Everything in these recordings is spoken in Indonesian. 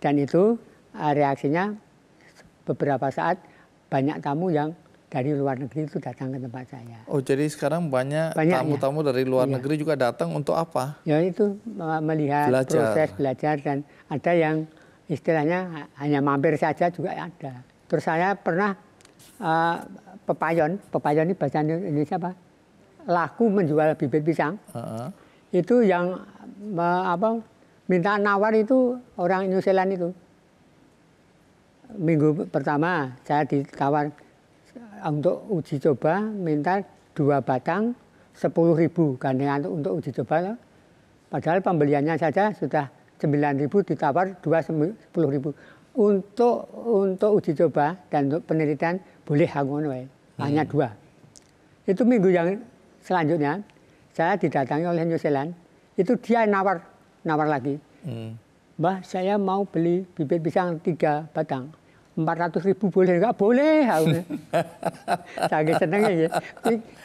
Dan itu eh, reaksinya beberapa saat banyak tamu yang dari luar negeri itu datang ke tempat saya. Oh, jadi sekarang banyak tamu-tamu dari luar iya. negeri juga datang untuk apa? Ya itu melihat belajar. proses belajar dan ada yang istilahnya hanya mampir saja juga ada. Terus saya pernah uh, pepayon, pepayon ini bahasa Indonesia apa? Laku menjual bibit pisang. Uh -huh. Itu yang me, apa minta nawar itu orang New Zealand itu. Minggu pertama saya ditawar untuk uji coba minta dua batang sepuluh ribu gandengan untuk uji coba. Padahal pembeliannya saja sudah sembilan ribu ditawar dua sepuluh ribu untuk untuk uji coba dan untuk penelitian boleh hangono hmm. hanya dua. Itu minggu yang selanjutnya saya didatangi oleh New Zealand itu dia nawar nawar lagi. Hmm. Mbah, saya mau beli bibit pisang tiga batang. Empat ratus ribu boleh nggak? Boleh. Saking seneng ya. ya.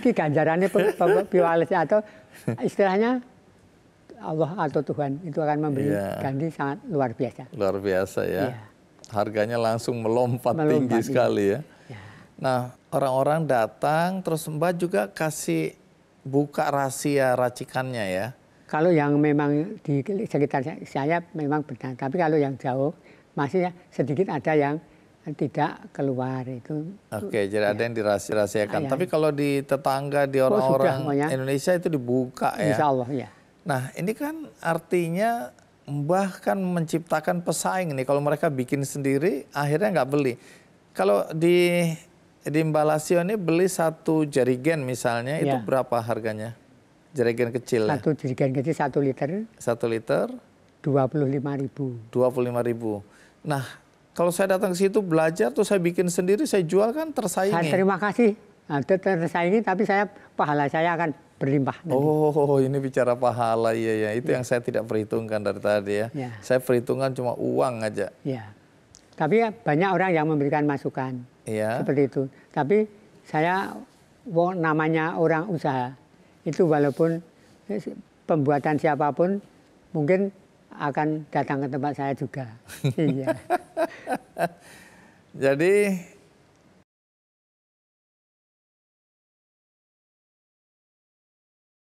Ini ganjarannya piwales atau istilahnya Allah atau Tuhan itu akan memberi yeah. ganti sangat luar biasa. Luar biasa ya. Yeah. Harganya langsung melompat, melompat tinggi iya. sekali ya. Yeah. Nah orang-orang datang terus Mbah juga kasih buka rahasia racikannya ya kalau yang memang di sekitar saya memang benar. Tapi kalau yang jauh masih sedikit ada yang tidak keluar itu. Oke, jadi ya. ada yang dirahasiakan. Ah, ya. Tapi kalau di tetangga di oh, orang-orang oh, Indonesia itu dibuka ya. Insya Allah ya. Nah, ini kan artinya bahkan menciptakan pesaing nih. Kalau mereka bikin sendiri, akhirnya nggak beli. Kalau di di Mbalasio ini beli satu jerigen misalnya, ya. itu berapa harganya? Jerigen kecil ya? Satu ya? jerigen kecil satu liter. Satu liter. Dua puluh lima ribu. Dua puluh lima ribu. Nah, kalau saya datang ke situ belajar, tuh saya bikin sendiri, saya jual kan tersaingi. Saya terima kasih. Nah, tersaingi, tapi saya pahala saya akan berlimpah. Oh, ini bicara pahala, iya ya. Itu ya. yang saya tidak perhitungkan dari tadi ya. ya. Saya perhitungan cuma uang aja. Ya. Tapi ya, banyak orang yang memberikan masukan. Iya. Seperti itu. Tapi saya namanya orang usaha itu walaupun eh, pembuatan siapapun mungkin akan datang ke tempat saya juga. iya. Jadi